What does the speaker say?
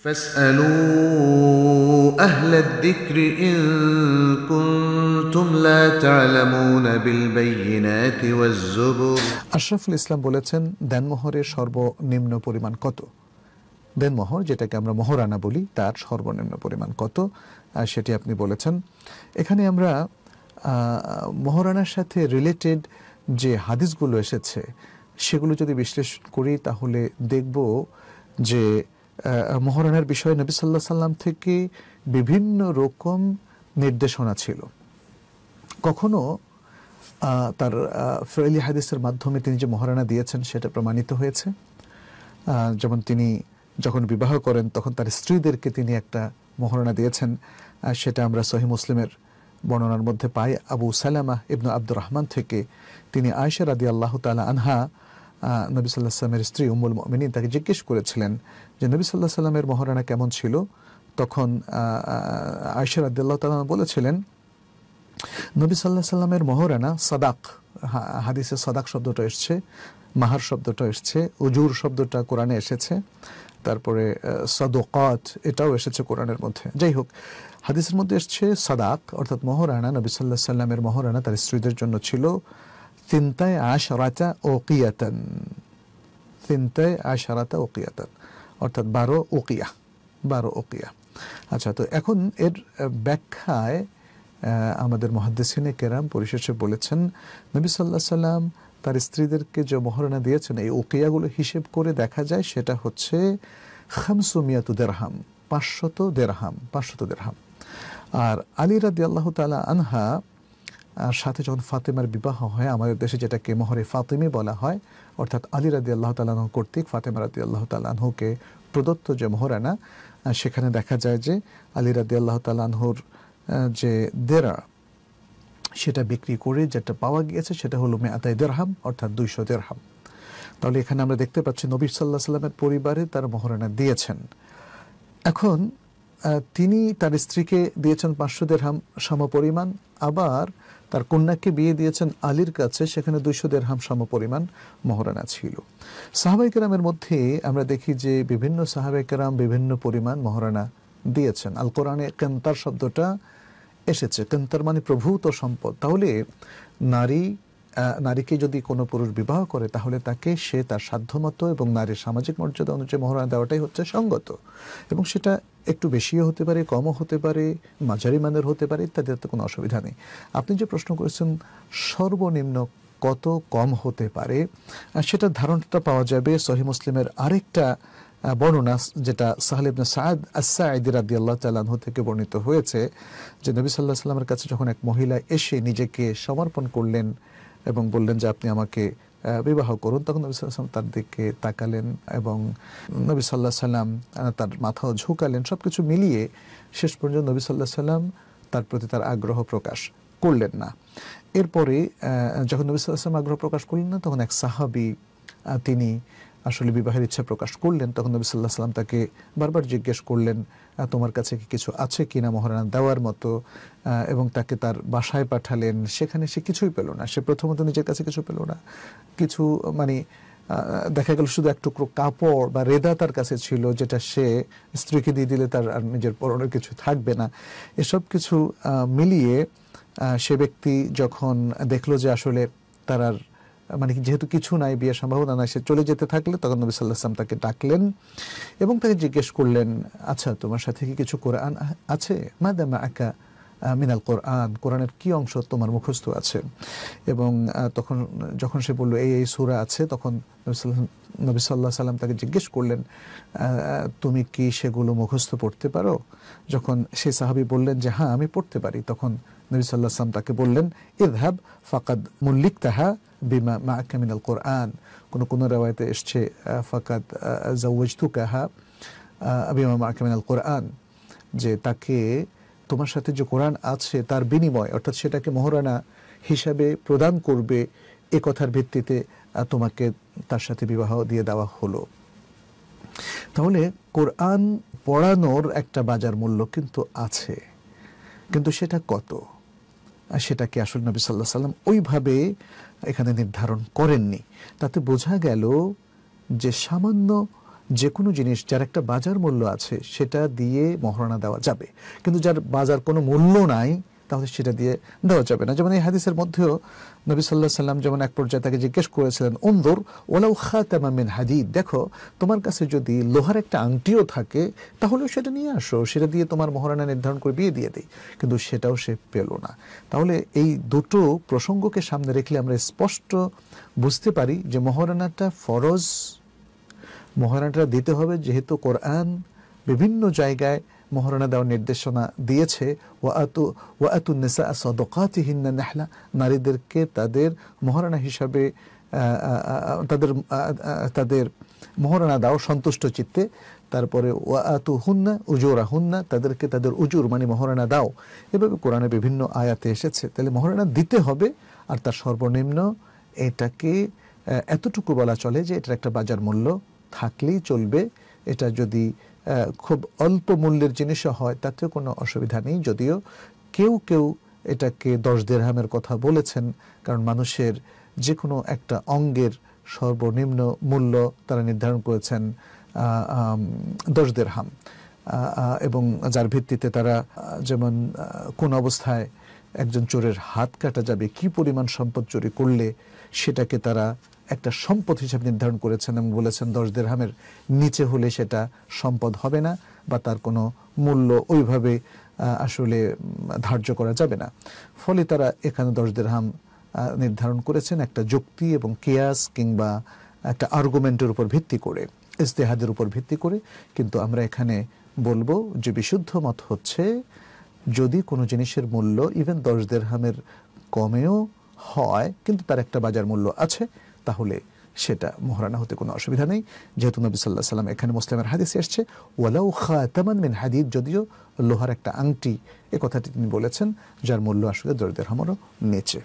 فاسألوا أهل الذكر إن كنتم لا تعلمون بالبينات والزبر আশরাফুল ইসলাম বলেছেন দেনমোহরের সর্বনিম্ন পরিমাণ কত দেনমোহর যেটাকে আমরা মোহরানা বলি তার সর্বনিম্ন পরিমাণ কত সেটি আপনি বলেছেন এখানে আমরা মোহরানার সাথে রিলেটেড যে হাদিসগুলো এসেছে সেগুলো যদি বিশ্লেষণ করি তাহলে দেখব যে মহরণের বিষয়ে নবী সাল্লাহ সাল্লাম থেকে বিভিন্ন রকম নির্দেশনা ছিল কখনো তার ফেরেলি হাদিসের মাধ্যমে তিনি যে মহারানা দিয়েছেন সেটা প্রমাণিত হয়েছে যেমন তিনি যখন বিবাহ করেন তখন তার স্ত্রীদেরকে তিনি একটা মহারণা দিয়েছেন সেটা আমরা সহি মুসলিমের বর্ণনার মধ্যে পাই আবু সালামা ইবনু আব্দুর রহমান থেকে তিনি আয়সা রাদি আল্লাহ তালা আনহা নবী সাল্লাহ সাল্লামের স্ত্রী উম্মুল মমিনী তাকে জিজ্ঞেস করেছিলেন যে নবী সাল্লাহ সাল্লামের মহারানা কেমন ছিল তখন আয়সার আদুল্লাহ তালা বলেছিলেন নবী সাল্লাহ সাল্লামের মহরানা সাদাক হাদিসে সাদাক শব্দটা এসছে মাহার শব্দটা এসছে উজুর শব্দটা কোরআনে এসেছে তারপরে সদকাত এটাও এসেছে কোরআনের মধ্যে যাই হোক হাদিসের মধ্যে এসছে সাদাক অর্থাৎ মহরানা নবী সাল্লাহ সাল্লামের মহরানা তার স্ত্রীদের জন্য ছিল সিনতায় আশরাচা ওকিয়াতান সিনতায় আশারাতা ওকিয়াতান অর্থাৎ বারো ওকিয়া বারো ওকিয়া আচ্ছা তো এখন এর ব্যাখ্যায় আমাদের মহাদ্দেশিনে কেরাম পরিশেষে বলেছেন নবী সাল্লাহ সাল্লাম তার স্ত্রীদেরকে যে মহারণা দিয়েছেন এই ওকিয়াগুলো হিসেব করে দেখা যায় সেটা হচ্ছে খামসুমিয়াতু দেরহাম পাঁচশত দেরহাম পাঁচশত দেরহাম আর আলী রাদি আল্লাহ তালা আনহা আর সাথে যখন ফাতেমার বিবাহ হয় আমাদের দেশে যেটাকে মহরে ফাতেমি বলা হয় অর্থাৎ আলী রাদি আল্লাহ তালাহ কর্তৃক ফাতেমা রাদি আল্লাহ তালাহকে প্রদত্ত যে মহরানা সেখানে দেখা যায় যে আলী রাদি আল্লাহ তালাহর যে দেরা সেটা বিক্রি করে যেটা পাওয়া গিয়েছে সেটা হলো মেয়াদাই দেড়হাম অর্থাৎ দুইশো দেড়হাম তাহলে এখানে আমরা দেখতে পাচ্ছি নবী সাল্লাহ সাল্লামের পরিবারে তার মহরানা দিয়েছেন এখন তিনি তার স্ত্রীকে দিয়েছেন পাঁচশো দেড়হাম সমপরিমাণ আবার তার কন্যাকে বিয়ে দিয়েছেন আলীর কাছে সেখানে দুইশো দেড় সম পরিমাণ মহরানা ছিল সাহাবাইকেরামের মধ্যে আমরা দেখি যে বিভিন্ন সাহাবাইকেরাম বিভিন্ন পরিমাণ মহরানা দিয়েছেন আল কোরআনে কেন্তার শব্দটা এসেছে কেন্তার মানে প্রভূত সম্পদ তাহলে নারী নারীকে যদি কোনো পুরুষ বিবাহ করে তাহলে তাকে সে তার সাধ্যমতো এবং নারীর সামাজিক মর্যাদা অনুযায়ী মহরানা দেওয়াটাই হচ্ছে সঙ্গত এবং সেটা একটু বেশিও হতে পারে কমও হতে পারে মাঝারি মানের হতে পারে ইত্যাদি তো কোনো অসুবিধা নেই আপনি যে প্রশ্ন করেছেন সর্বনিম্ন কত কম হতে পারে সেটা ধারণাটা পাওয়া যাবে সহি মুসলিমের আরেকটা বর্ণনা যেটা সাহল ইবনে সাদ আসাঈদি রাদি আল্লাহ তালাহু থেকে বর্ণিত হয়েছে যে নবী সাল্লাহ সাল্লামের কাছে যখন এক মহিলা এসে নিজেকে সমর্পণ করলেন এবং বললেন যে আপনি আমাকে বিবাহ করুন তখন নবী সাল্লাম তার দিকে তাকালেন এবং নবী সাল্লাহ সাল্লাম তার মাথাও ঝুঁকালেন সব কিছু মিলিয়ে শেষ পর্যন্ত নবী সাল্লাহ সাল্লাম তার প্রতি তার আগ্রহ প্রকাশ করলেন না এরপরে যখন নবী সাল্লাহ সাল্লাম আগ্রহ প্রকাশ করলেন না তখন এক সাহাবি তিনি আসলে বিবাহের ইচ্ছা প্রকাশ করলেন তখন নবী সাল্লাহ সাল্লাম তাকে বারবার জিজ্ঞেস করলেন তোমার কাছে কি কিছু আছে কি না মহারানা দেওয়ার মতো এবং তাকে তার বাসায় পাঠালেন সেখানে সে কিছুই পেল না সে প্রথমত নিজের কাছে কিছু পেল না কিছু মানে দেখা গেল শুধু এক টুকরো কাপড় বা রেদা তার কাছে ছিল যেটা সে স্ত্রীকে দিয়ে দিলে তার আর নিজের পরনের কিছু থাকবে না এসব কিছু মিলিয়ে সে ব্যক্তি যখন দেখলো যে আসলে তার আর মানে যেহেতু কিছু নাই বিয়ের সম্ভাবনা নাই সে চলে যেতে থাকলে তখন নবী সাল্লাহাম তাকে ডাকলেন এবং তাকে জিজ্ঞেস করলেন আচ্ছা তোমার সাথে কি কিছু কোরআন আছে মাদামা আঁকা মিনাল কোরআন কোরআনের কি অংশ তোমার মুখস্থ আছে এবং তখন যখন সে বলল এই এই সুরা আছে তখন নবী সাল্লাহ সাল্লাম তাকে জিজ্ঞেস করলেন তুমি কি সেগুলো মুখস্থ পড়তে পারো যখন সে সাহাবি বললেন যে হ্যাঁ আমি পড়তে পারি তখন নবী সাল্লাহ সাল্লাম তাকে বললেন ইদহাব ফাকাদ মল্লিক তাহা বিমা মা মিনাল কোরআন কোনো কোনো রেওয়ায়তে এসছে ফাকাদ জাউজতু কাহা বিমা মা মিনাল কোরআন যে তাকে তোমার সাথে যে কোরআন আছে তার বিনিময় অর্থাৎ সেটাকে মহারানা হিসাবে প্রদান করবে এ কথার ভিত্তিতে তোমাকে তার সাথে বিবাহ দিয়ে দেওয়া হলো তাহলে কোরআন পড়ানোর একটা বাজার মূল্য কিন্তু আছে কিন্তু সেটা কত সেটাকে কি আসল নবী সাল্লাহ সাল্লাম ওইভাবে এখানে নির্ধারণ করেননি তাতে বোঝা গেল যে সামান্য যে কোনো জিনিস যার একটা বাজার মূল্য আছে সেটা দিয়ে মহারণা দেওয়া যাবে কিন্তু যার বাজার কোনো মূল্য নাই তাহলে সেটা দিয়ে দেওয়া যাবে না যেমন এই হাদিসের মধ্যেও নবী সাল্লাহ সাল্লাম যেমন এক পর্যায়ে তাকে জিজ্ঞেস করেছিলেন অন্দর ওলাউ খাতামামিন হাদিদ দেখো তোমার কাছে যদি লোহার একটা আংটিও থাকে তাহলেও সেটা নিয়ে আসো সেটা দিয়ে তোমার মহারণা নির্ধারণ করে বিয়ে দিয়ে দিই কিন্তু সেটাও সে পেল না তাহলে এই দুটো প্রসঙ্গকে সামনে রেখলে আমরা স্পষ্ট বুঝতে পারি যে মহারণাটা ফরজ মহারানাটা দিতে হবে যেহেতু কোরআন বিভিন্ন জায়গায় মহারণা দেওয়ার নির্দেশনা দিয়েছে ওয়াতু ওয়াতুন্নেসা সদকাতিহিন্না নেহলা নারীদেরকে তাদের মহারণা হিসাবে তাদের তাদের মহারণা দাও সন্তুষ্ট চিত্তে তারপরে ওয়াতু হুন্না উজোরা হুন্না তাদেরকে তাদের উজুর মানে মহারণা দাও এভাবে কোরআনে বিভিন্ন আয়াতে এসেছে তাহলে মহারণা দিতে হবে আর তার সর্বনিম্ন এটাকে এতটুকু বলা চলে যে এটার একটা বাজার মূল্য থাকলেই চলবে এটা যদি খুব অল্প মূল্যের জিনিসও হয় তাতেও কোনো অসুবিধা নেই যদিও কেউ কেউ এটাকে দশ দেড়হামের কথা বলেছেন কারণ মানুষের যে কোনো একটা অঙ্গের সর্বনিম্ন মূল্য তারা নির্ধারণ করেছেন দশ দেড়হাম এবং যার ভিত্তিতে তারা যেমন কোন অবস্থায় একজন চোরের হাত কাটা যাবে কি পরিমাণ সম্পদ চুরি করলে সেটাকে তারা একটা সম্পদ হিসেবে নির্ধারণ করেছেন এবং বলেছেন দশ দেড়হামের নিচে হলে সেটা সম্পদ হবে না বা তার কোনো মূল্য ওইভাবে আসলে ধার্য করা যাবে না ফলে তারা এখানে দশ দেড়হাম নির্ধারণ করেছেন একটা যুক্তি এবং কেয়াস কিংবা একটা আর্গুমেন্টের উপর ভিত্তি করে ইস্তেহাদের উপর ভিত্তি করে কিন্তু আমরা এখানে বলবো যে বিশুদ্ধ মত হচ্ছে যদি কোনো জিনিসের মূল্য ইভেন দশ দেড়হামের কমেও হয় কিন্তু তার একটা বাজার মূল্য আছে তাহলে সেটা মহারানা হতে কোনো অসুবিধা নেই যেহেতু নবী সাল্লাহ সাল্লাম এখানে মুসলিমের হাদিসে এসছে ওয়ালাউ খাতামান মিন হাদিদ যদিও লোহার একটা আংটি এ কথাটি তিনি বলেছেন যার মূল্য আসলে দরিদ্রের হামারও নেচে